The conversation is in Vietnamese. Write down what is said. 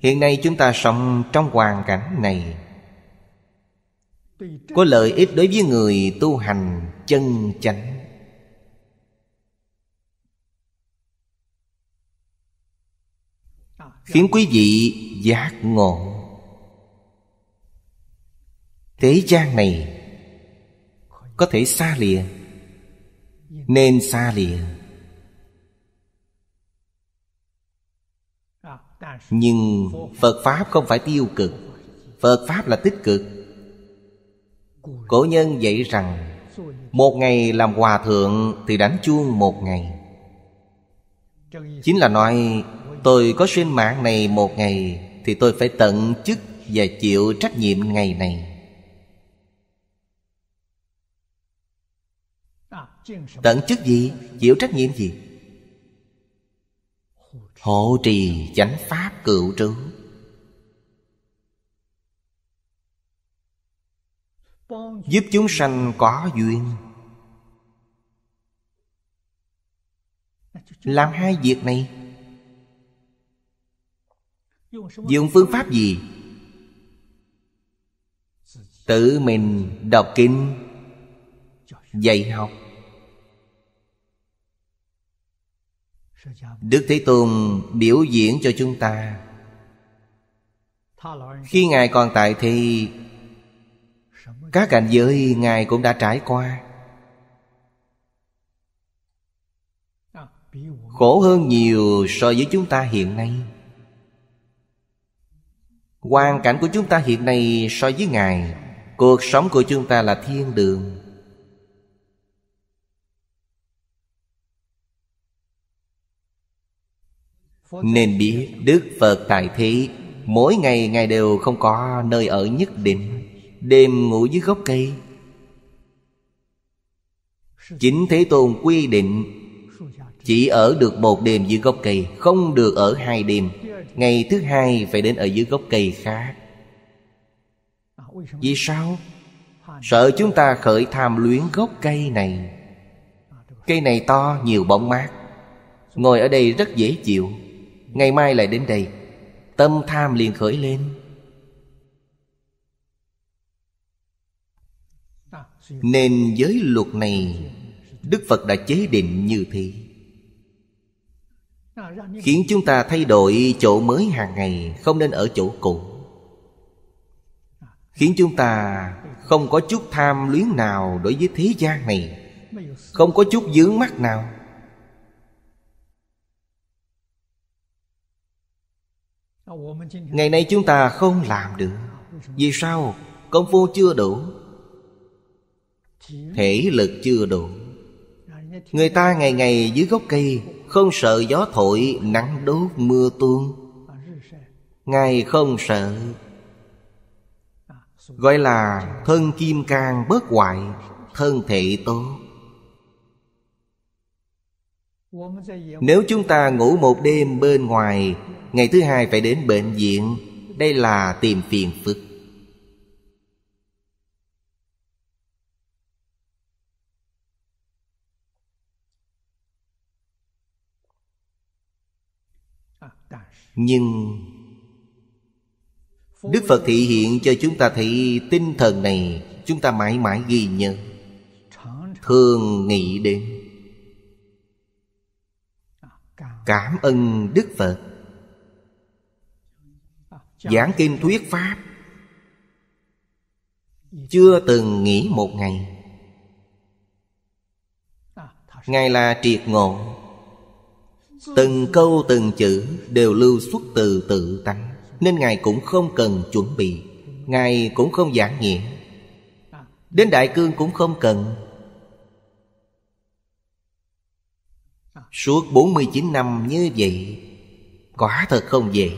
hiện nay chúng ta sống trong hoàn cảnh này có lợi ích đối với người tu hành chân chánh à, khiến dạ. quý vị giác ngộ thế gian này có thể xa lìa nên xa lìa nhưng phật pháp không phải tiêu cực phật pháp là tích cực cổ nhân dạy rằng một ngày làm hòa thượng thì đánh chuông một ngày chính là nói tôi có sinh mạng này một ngày thì tôi phải tận chức và chịu trách nhiệm ngày này tận chức gì chịu trách nhiệm gì Hộ trì chánh pháp cựu trú Giúp chúng sanh có duyên Làm hai việc này Dùng phương pháp gì? Tự mình đọc kinh Dạy học đức thế tôn biểu diễn cho chúng ta khi ngài còn tại thì các cảnh giới ngài cũng đã trải qua à, khổ hơn nhiều so với chúng ta hiện nay hoàn cảnh của chúng ta hiện nay so với ngài cuộc sống của chúng ta là thiên đường Nên biết Đức Phật tại thế Mỗi ngày Ngài đều không có nơi ở nhất định Đêm ngủ dưới gốc cây Chính Thế Tôn quy định Chỉ ở được một đêm dưới gốc cây Không được ở hai đêm Ngày thứ hai phải đến ở dưới gốc cây khác Vì sao? Sợ chúng ta khởi tham luyến gốc cây này Cây này to nhiều bóng mát Ngồi ở đây rất dễ chịu Ngày mai lại đến đây Tâm tham liền khởi lên Nên giới luật này Đức Phật đã chế định như thế Khiến chúng ta thay đổi chỗ mới hàng ngày Không nên ở chỗ cũ Khiến chúng ta không có chút tham luyến nào đối với thế gian này Không có chút dướng mắt nào ngày nay chúng ta không làm được vì sao công phu chưa đủ thể lực chưa đủ người ta ngày ngày dưới gốc cây không sợ gió thổi nắng đốt mưa tuôn ngài không sợ gọi là thân kim cang bớt hoại thân thể tốt nếu chúng ta ngủ một đêm bên ngoài Ngày thứ hai phải đến bệnh viện Đây là tìm phiền phức Nhưng Đức Phật thị hiện cho chúng ta thấy tinh thần này Chúng ta mãi mãi ghi nhớ Thường nghĩ đến cảm ơn đức phật giảng kinh thuyết pháp chưa từng nghỉ một ngày ngài là triệt ngộ từng câu từng chữ đều lưu xuất từ tự tánh nên ngài cũng không cần chuẩn bị ngài cũng không giảng nghĩa đến đại cương cũng không cần Suốt 49 năm như vậy Quả thật không dễ